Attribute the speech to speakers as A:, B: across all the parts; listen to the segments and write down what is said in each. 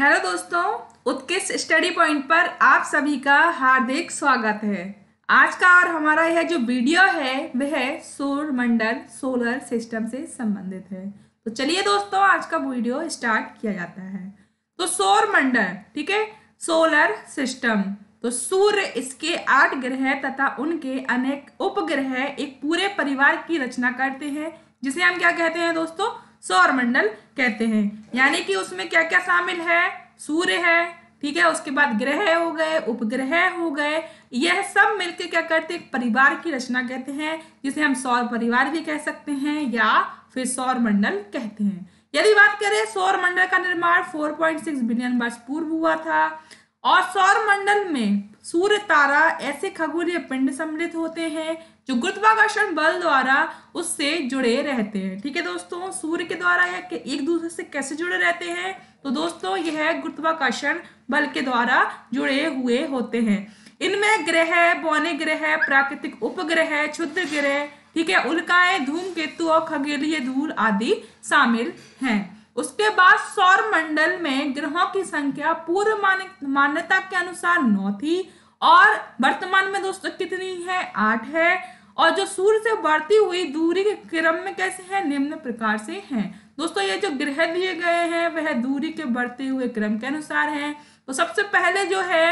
A: hello दोस्तों उत्कृष्ट study point पर आप सभी का हार्दिक स्वागत है आज का और हमारा यह जो वीडियो है वह सूर्य मंडल सोलर सिस्टम से संबंधित है तो चलिए दोस्तों आज का वीडियो स्टार्ट किया जाता है तो सौर मंडल ठीक है सोलर सिस्टम तो सूर्य इसके आठ ग्रह तथा उनके अनेक उपग्रह एक पूरे परिवार की रचना करते हैं जिसे हम क्या कहते हैं दोस्तों सौर मंडल कहते हैं यानी कि उसमें क्या क्या शामिल है सूर्य है ठीक है उसके बाद ग्रह हो गए उपग्रह हो गए यह सब मिलकर क्या करते हैं परिवार की रचना कहते हैं जिसे हम सौर परिवार भी कह सकते हैं या फिर सौर मंडल कहते हैं यदि बात करें सौर मंडल का निर्माण 4.6 बिलियन वर्ष पूर्व हुआ था और सौर मंडल में सूर्य तारा ऐसे खगोलीय पिंड सम्मिलित होते हैं जो गुरुत्वाकर्षण बल द्वारा उससे जुड़े रहते हैं ठीक है दोस्तों सूर्य के द्वारा या एक दूसरे से कैसे जुड़े रहते हैं तो दोस्तों यह गुरुत्वाकर्षण बल के द्वारा जुड़े हुए होते हैं इनमें ग्रह बौने ग्रह प्राकृतिक उपग्रह क्षुद्र ग्रह ठीक है उल्काएं केतु और खगेलीय धूल आदि शामिल हैं उसके बाद सौर मंडल में ग्रहों की संख्या पूर्व मान्यता के अनुसार नौ थी और वर्तमान में दोस्तों कितनी है आठ है और जो सूर्य से बढ़ती हुई दूरी के क्रम में कैसे है निम्न प्रकार से है दोस्तों ये जो ग्रह दिए गए हैं वह दूरी के बढ़ते हुए क्रम के अनुसार है तो सबसे पहले जो है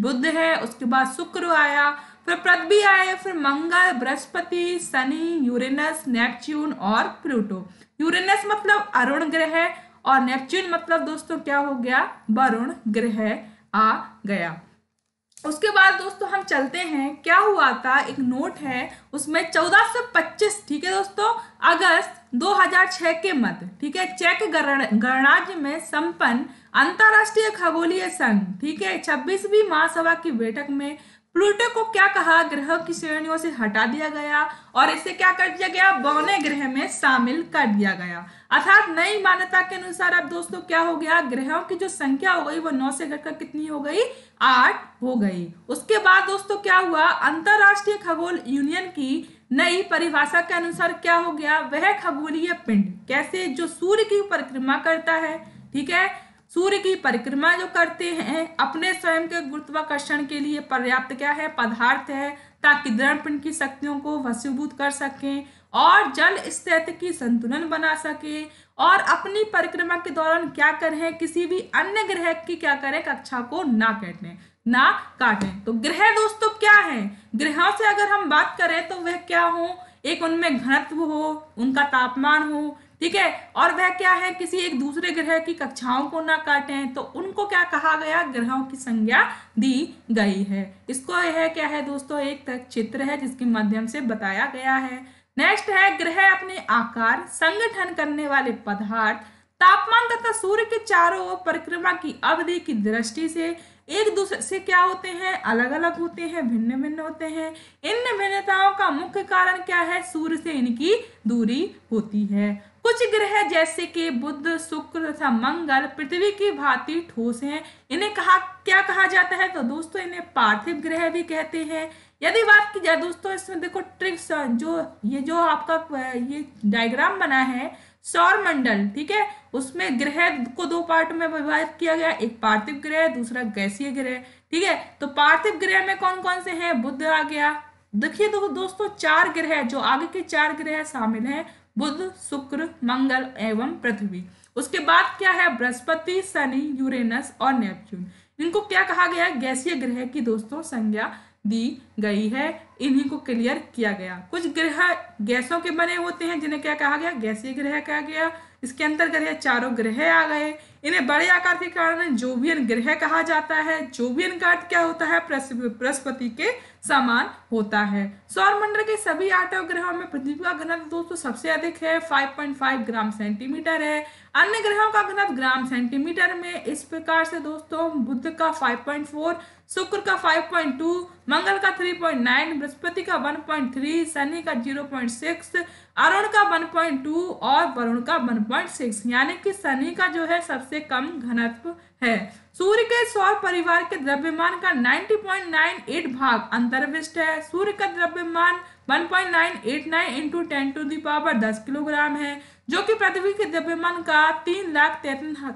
A: बुद्ध है उसके बाद शुक्र आया फिर पृथ्वी आए फिर मंगल बृहस्पति शनि यूरेनस नेपच्यून और प्लूटो यूरेनस मतलब अरुण ग्रह और नेपच्यून मतलब दोस्तों क्या हो गया वरुण ग्रह आ गया उसके बाद दोस्तों हम चलते हैं क्या हुआ था एक नोट है उसमें पच्चीस ठीक है दोस्तों अगस्त 2006 के मत ठीक है चेक गणराज्य में संपन्न अंतर्राष्ट्रीय खगोलीय संघ ठीक है 26वीं महासभा की बैठक में प्लूटो को क्या कहा ग्रह की श्रेणियों से हटा दिया गया और इसे क्या कर दिया गया बौने ग्रह में शामिल कर दिया गया अर्थात नई मान्यता के अनुसार अब दोस्तों क्या हो गया ग्रहों की जो संख्या हो गई वो नौ से घटकर कितनी हो गई आठ हो गई उसके बाद दोस्तों क्या हुआ अंतरराष्ट्रीय खगोल यूनियन की नई परिभाषा के अनुसार क्या हो गया वह खगोलीय पिंड कैसे जो सूर्य की परिक्रमा करता है ठीक है सूर्य की परिक्रमा जो करते हैं अपने स्वयं के गुरुत्वाकर्षण के लिए पर्याप्त क्या है पदार्थ है ताकि दृढ़पिंड की शक्तियों को वसीभूत कर सकें और जल स्थित की संतुलन बना सके और अपनी परिक्रमा के दौरान क्या करें किसी भी अन्य ग्रह की क्या करें कक्षा को ना कहते ना काटें तो ग्रह दोस्तों क्या है ग्रहों से अगर हम बात करें तो वह क्या हो एक उनमें घनत्व हो उनका तापमान हो ठीक है और वह क्या है किसी एक दूसरे ग्रह की कक्षाओं को ना काटें तो उनको क्या कहा गया ग्रहों की संज्ञा दी गई है इसको यह क्या है दोस्तों एक चित्र है जिसके माध्यम से बताया गया है नेक्स्ट है ग्रह अपने आकार संगठन करने वाले पदार्थ तापमान तथा सूर्य के चारों ओर परिक्रमा की अवधि की दृष्टि से एक दूसरे से क्या होते हैं अलग अलग होते हैं भिन्न भिन्न होते हैं इन भिन्नताओं का मुख्य कारण क्या है सूर्य से इनकी दूरी होती है कुछ ग्रह जैसे कि बुद्ध शुक्र तथा मंगल पृथ्वी की भांति ठोस हैं इन्हें कहा क्या कहा जाता है तो दोस्तों इन्हें पार्थिव ग्रह भी कहते हैं यदि बात की जाए दोस्तों इसमें देखो ट्रिक्स जो ये जो आपका ये डायग्राम बना है सौर मंडल ठीक है उसमें ग्रह को दो पार्ट में विभाजित किया गया एक पार्थिव ग्रह दूसरा गैसीय ग्रह ठीक है तो पार्थिव ग्रह में कौन कौन से हैं बुद्ध आ गया देखिए दो, दोस्तों चार ग्रह जो आगे के चार ग्रह शामिल हैं बुध शुक्र मंगल एवं पृथ्वी उसके बाद क्या है बृहस्पति शनि यूरेनस और नेपच्यून इनको क्या कहा गया है गैसीय ग्रह की दोस्तों संज्ञा दी गई है इन्हीं को क्लियर किया गया कुछ ग्रह गैसों के बने होते हैं जिन्हें क्या कहा गया गैसीय ग्रह कहा गया इसके अंतर ग्रह चारों ग्रह आ गए इन्हें बड़े आकार के कारण जोवियन ग्रह कहा जाता है जोवियन का अर्थ क्या होता है बृहस्पति के समान होता है सौर मंडल के सभी आठों ग्रहों में पृथ्वी का घनत्व दोस्तों सबसे अधिक है 5.5 ग्राम सेंटीमीटर है अन्य ग्रहों का घनत्व ग्राम सेंटीमीटर में इस प्रकार से दोस्तों बुद्ध का 5.4 शुक्र का 5.2 मंगल का 3 3.9 बृहस्पति का 1.3 शनि का 0.6 अरुण का 1.2 और वरुण का 1.6 यानी कि शनि का जो है सबसे कम घनत्व है सूर्य के सौर परिवार के द्रव्यमान का 90.98 भाग अंतर्विष्ट है सूर्य का द्रव्यमान 1.989 इंटू टेन टू दावर दस किलोग्राम है जो कि पृथ्वी के द्रव्यमान का तीन लाख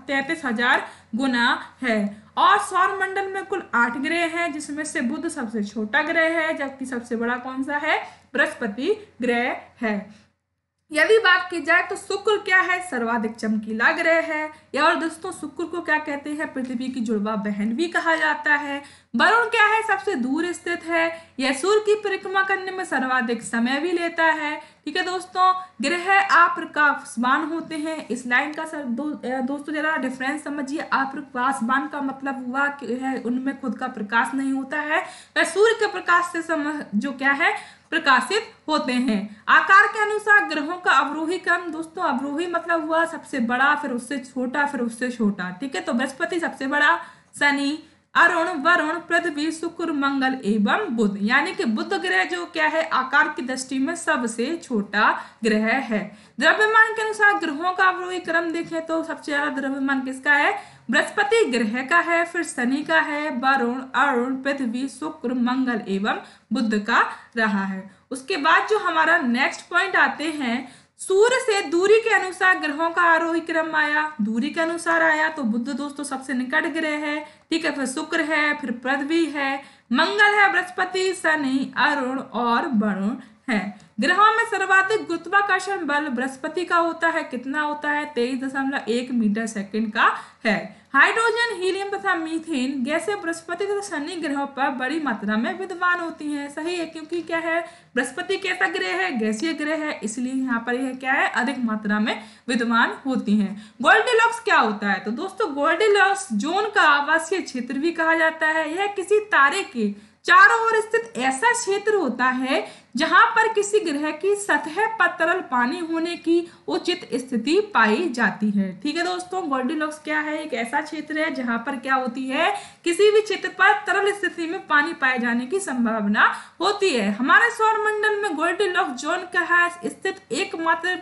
A: तैतीस हजार गुना है और सौर मंडल में कुल आठ ग्रह हैं जिसमें से बुध सबसे छोटा ग्रह है जबकि सबसे बड़ा कौन सा है बृहस्पति ग्रह है यदि बात की जाए तो शुक्र क्या है सर्वाधिक चमकीला ग्रह है या और दोस्तों शुक्र को क्या कहते हैं पृथ्वी की जुड़वा बहन भी कहा जाता है वरुण क्या है सबसे दूर स्थित है यह सूर्य की परिक्रमा करने में सर्वाधिक समय भी लेता है ठीक है दोस्तों ग्रह आप्रकाशवान होते हैं इस लाइन का सर दो, दोस्तों जरा डिफरेंस समझिए आप्रकाशवान का मतलब हुआ कि है उनमें खुद का प्रकाश नहीं होता है वह सूर्य के प्रकाश से सम जो क्या है प्रकाशित होते हैं आकार के अनुसार ग्रहों का अवरोही क्रम दोस्तों अवरोही मतलब हुआ सबसे बड़ा फिर उससे छोटा फिर उससे छोटा ठीक है तो बृहस्पति सबसे बड़ा शनि अरुण वरुण पृथ्वी शुक्र मंगल एवं बुध यानी कि बुध ग्रह जो क्या है आकार की दृष्टि में सबसे छोटा ग्रह है द्रव्यमान के अनुसार ग्रहों का अवरोही क्रम देखें तो सबसे ज्यादा द्रव्यमान किसका है बृहस्पति ग्रह का है फिर शनि का है वरुण अरुण पृथ्वी शुक्र मंगल एवं बुद्ध का रहा है उसके बाद जो हमारा नेक्स्ट पॉइंट आते हैं सूर्य से दूरी के अनुसार ग्रहों का आरोही क्रम आया दूरी के अनुसार आया तो बुद्ध दोस्तों सबसे निकट ग्रह है ठीक है फिर शुक्र है फिर पृथ्वी है मंगल है बृहस्पति शनि अरुण और वरुण है ग्रहों में सर्वाधिक गुरुत्वाकर्षण बल बृहस्पति का होता है कितना होता है तेईस दशमलव एक मीटर सेकंड का है हाइड्रोजन हीलियम तथा मीथेन गैसे बृहस्पति तथा शनि ग्रहों पर बड़ी मात्रा में विद्वान होती हैं सही है क्योंकि क्या है बृहस्पति कैसा ग्रह है गैसीय ग्रह है इसलिए यहाँ पर यह क्या है अधिक मात्रा में विद्वान होती हैं लॉक्स क्या होता है तो दोस्तों लॉक्स जोन का आवासीय क्षेत्र भी कहा जाता है यह किसी तारे के चारों ओर स्थित ऐसा क्षेत्र होता है जहां पर किसी ग्रह की सतह पर तरल पानी होने की उचित स्थिति पाई जाती है ठीक है दोस्तों गोल्डीलॉक्स क्या है एक ऐसा क्षेत्र है जहां पर क्या होती है किसी भी क्षेत्र पर तरल स्थिति में पानी पाए जाने की संभावना होती है हमारे सौर मंडल में गोल्डीलॉक्स जोन का स्थित एकमात्र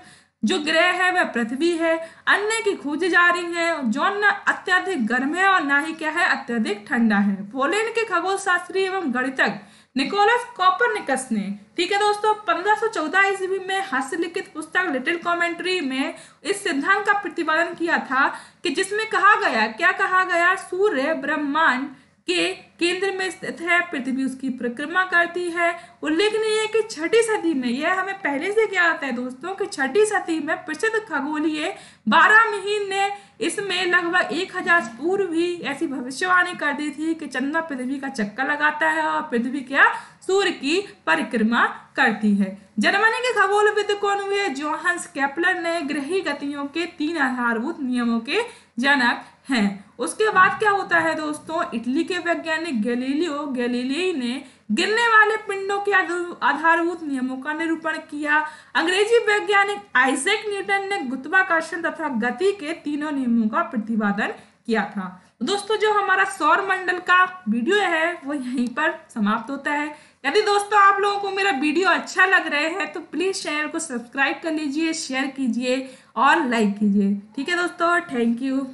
A: जो ग्रह है वह पृथ्वी है अन्य की खोज जा रही है जो न अत्यधिक गर्म है और ना ही क्या है अत्यधिक ठंडा है पोलैंड के खगोल शास्त्री एवं गणितज्ञ निकोलस कॉपर निकस ने ठीक है दोस्तों 1514 ईस्वी में हस्तलिखित पुस्तक लिटिल कॉमेंट्री में इस सिद्धांत का प्रतिपादन किया था कि जिसमें कहा गया क्या कहा गया सूर्य ब्रह्मांड के केंद्र में स्थित है पृथ्वी उसकी परिक्रमा करती है उल्लेखनीय है कि छठी सदी में यह हमें पहले से ज्ञात है दोस्तों कि छठी सदी में प्रसिद्ध खगोलीय बारह महीन ने इसमें लगभग एक हजार पूर्व भी ऐसी भविष्यवाणी कर दी थी कि चंद्रमा पृथ्वी का चक्कर लगाता है और पृथ्वी क्या सूर्य की परिक्रमा करती है जर्मनी के खगोलविद कौन हुए जोहंस कैपलर ने ग्रही गतियों के तीन आधारभूत नियमों के जनक हैं उसके बाद क्या होता है दोस्तों इटली के वैज्ञानिक गैलीलियो गैलीलियई ने गिरने वाले पिंडों के आधारभूत नियमों का निरूपण किया अंग्रेजी वैज्ञानिक आइजैक न्यूटन ने गुरुत्वाकर्षण तथा गति के तीनों नियमों का प्रतिपादन किया था दोस्तों जो हमारा सौर मंडल का वीडियो है वो यहीं पर समाप्त होता है यदि दोस्तों आप लोगों को मेरा वीडियो अच्छा लग रहा है तो प्लीज़ चैनल को सब्सक्राइब कर लीजिए शेयर कीजिए और लाइक कीजिए ठीक है दोस्तों थैंक यू